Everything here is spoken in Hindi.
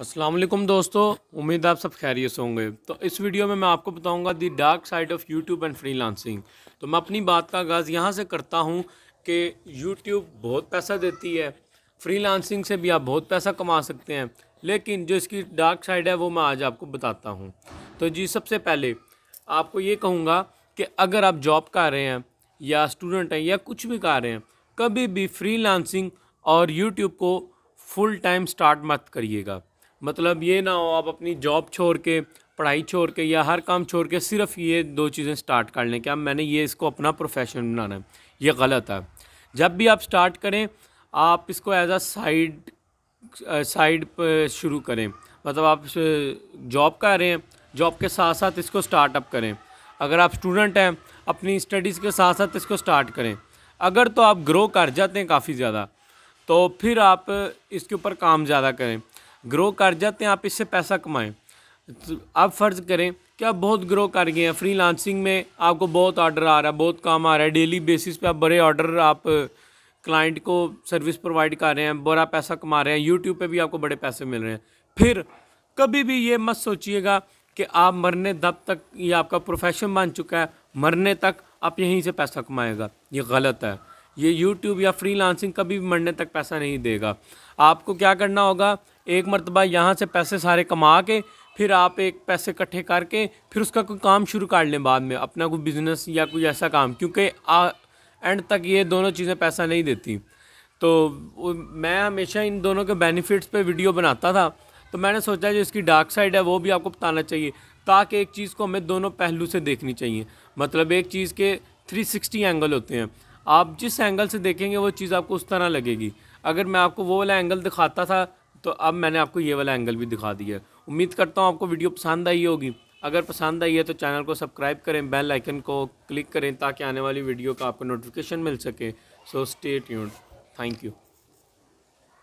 असलम दोस्तों उम्मीद आप सब खैरियत होंगे तो इस वीडियो में मैं आपको बताऊंगा the dark side of YouTube and freelancing तो मैं अपनी बात का आगाज़ यहाँ से करता हूँ कि यूट्यूब बहुत पैसा देती है फ्रीलांसिंग से भी आप बहुत पैसा कमा सकते हैं लेकिन जो इसकी डार्क साइड है वो मैं आज आपको बताता हूँ तो जी सबसे पहले आपको ये कहूँगा कि अगर आप जॉब कर रहे हैं या स्टूडेंट हैं या कुछ भी कर रहे हैं कभी भी फ्रीलांसिंग और यूट्यूब को फुल टाइम स्टार्ट मत करिएगा मतलब ये ना हो आप अपनी जॉब छोड़ के पढ़ाई छोड़ के या हर काम छोड़ के सिर्फ ये दो चीज़ें स्टार्ट कर लें कि अब मैंने ये इसको अपना प्रोफेशन बनाना है ये गलत है जब भी आप स्टार्ट करें आप इसको एज आ साइड साइड पर शुरू करें मतलब आप जॉब कर रहे हैं जॉब के साथ साथ इसको स्टार्टअप करें अगर आप स्टूडेंट हैं अपनी स्टडीज़ के साथ साथ इसको स्टार्ट करें अगर तो आप ग्रो कर जाते हैं काफ़ी ज़्यादा तो फिर आप इसके ऊपर काम ज़्यादा करें ग्रो कर जाते हैं आप इससे पैसा कमाएं तो आप फ़र्ज़ करें कि आप बहुत ग्रो कर गए हैं फ्री लांसिंग में आपको बहुत ऑर्डर आ रहा है बहुत काम आ रहा है डेली बेसिस पे आप बड़े ऑर्डर आप क्लाइंट को सर्विस प्रोवाइड कर रहे हैं बड़ा पैसा कमा रहे हैं यूट्यूब पर भी आपको बड़े पैसे मिल रहे हैं फिर कभी भी ये मत सोचिएगा कि आप मरने दब तक ये आपका प्रोफेशन बन चुका है मरने तक आप यहीं से पैसा कमाएगा ये गलत है ये यूट्यूब या फ्री कभी भी मरने तक पैसा नहीं देगा आपको क्या करना होगा एक मरतबा यहाँ से पैसे सारे कमा के फिर आप एक पैसे इकट्ठे करके फिर उसका कोई काम शुरू कर लें बाद में अपना कोई बिज़नेस या कोई ऐसा काम क्योंकि एंड तक ये दोनों चीज़ें पैसा नहीं देती तो मैं हमेशा इन दोनों के बेनिफिट्स पे वीडियो बनाता था तो मैंने सोचा जो इसकी डार्क साइड है वो भी आपको बताना चाहिए ताकि एक चीज़ को हमें दोनों पहलू से देखनी चाहिए मतलब एक चीज़ के 360 एंगल होते हैं आप जिस एंगल से देखेंगे वो चीज़ आपको उस तरह लगेगी अगर मैं आपको वो वाला एंगल दिखाता था तो अब मैंने आपको ये वाला एंगल भी दिखा दिया उम्मीद करता हूँ आपको वीडियो पसंद आई होगी अगर पसंद आई है तो चैनल को सब्सक्राइब करें बेल आइकन को क्लिक करें ताकि आने वाली वीडियो का आपको नोटिफिकेशन मिल सके so stay tuned thank you